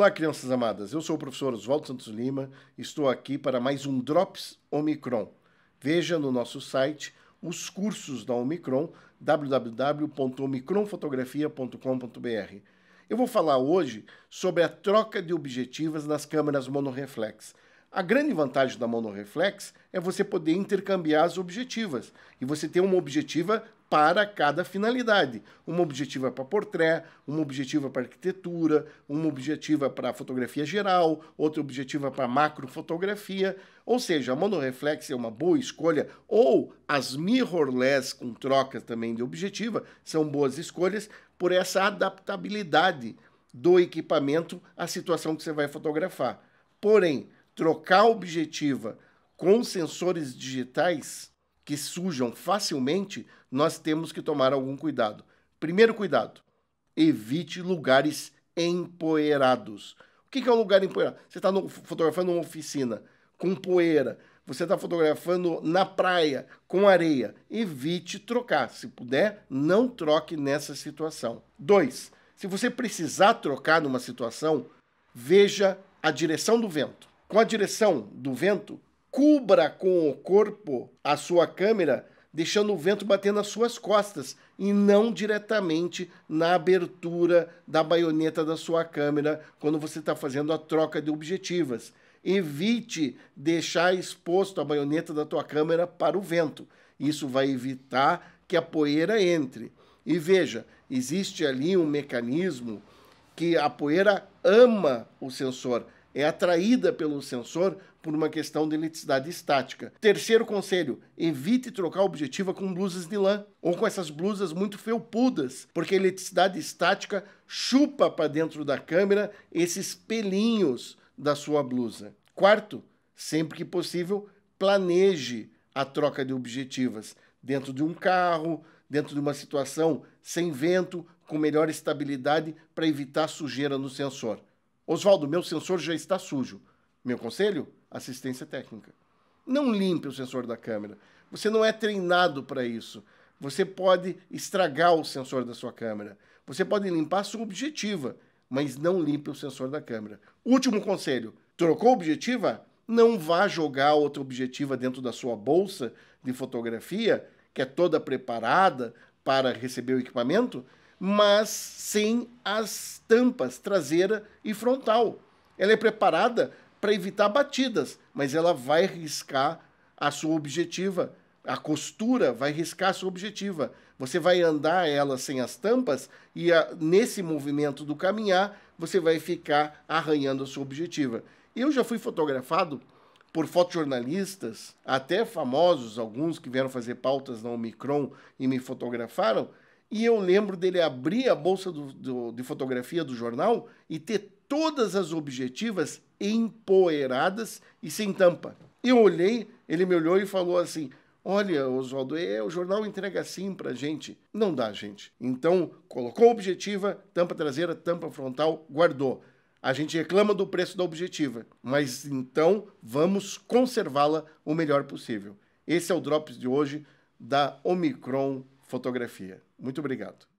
Olá, crianças amadas. Eu sou o professor Oswaldo Santos Lima e estou aqui para mais um Drops Omicron. Veja no nosso site os cursos da Omicron, www.omicronfotografia.com.br. Eu vou falar hoje sobre a troca de objetivas nas câmeras monoreflex. A grande vantagem da monoreflex é você poder intercambiar as objetivas e você ter uma objetiva para cada finalidade. Uma objetiva para portrait, uma objetiva para arquitetura, uma objetiva para fotografia geral, outra objetiva para macrofotografia. Ou seja, a monoreflex é uma boa escolha, ou as mirrorless com troca também de objetiva são boas escolhas por essa adaptabilidade do equipamento à situação que você vai fotografar. Porém, trocar objetiva com sensores digitais que sujam facilmente, nós temos que tomar algum cuidado. Primeiro cuidado, evite lugares empoeirados. O que é um lugar empoeirado? Você está fotografando uma oficina com poeira, você está fotografando na praia com areia. Evite trocar. Se puder, não troque nessa situação. Dois, se você precisar trocar numa situação, veja a direção do vento. Com a direção do vento, cubra com o corpo a sua câmera, deixando o vento bater nas suas costas e não diretamente na abertura da baioneta da sua câmera quando você está fazendo a troca de objetivas. Evite deixar exposto a baioneta da tua câmera para o vento. Isso vai evitar que a poeira entre. E veja, existe ali um mecanismo que a poeira ama o sensor é atraída pelo sensor por uma questão de eletricidade estática. Terceiro conselho, evite trocar objetiva com blusas de lã ou com essas blusas muito felpudas, porque a eletricidade estática chupa para dentro da câmera esses pelinhos da sua blusa. Quarto, sempre que possível, planeje a troca de objetivas dentro de um carro, dentro de uma situação sem vento, com melhor estabilidade para evitar sujeira no sensor. Oswaldo, meu sensor já está sujo. Meu conselho? Assistência técnica. Não limpe o sensor da câmera. Você não é treinado para isso. Você pode estragar o sensor da sua câmera. Você pode limpar a sua objetiva, mas não limpe o sensor da câmera. Último conselho: trocou objetiva? Não vá jogar outra objetiva dentro da sua bolsa de fotografia, que é toda preparada para receber o equipamento, mas sem as tampas traseira e frontal. Ela é preparada para evitar batidas, mas ela vai riscar a sua objetiva. A costura vai riscar a sua objetiva. Você vai andar ela sem as tampas e a, nesse movimento do caminhar você vai ficar arranhando a sua objetiva. Eu já fui fotografado por fotojornalistas, até famosos, alguns que vieram fazer pautas na Omicron e me fotografaram, e eu lembro dele abrir a bolsa do, do, de fotografia do jornal e ter todas as objetivas empoeiradas e sem tampa. Eu olhei, ele me olhou e falou assim: Olha, Oswaldo, é, o jornal entrega assim pra gente. Não dá, gente. Então, colocou a objetiva, tampa traseira, tampa frontal, guardou. A gente reclama do preço da objetiva, mas então vamos conservá-la o melhor possível. Esse é o Drops de hoje da Omicron fotografia. Muito obrigado.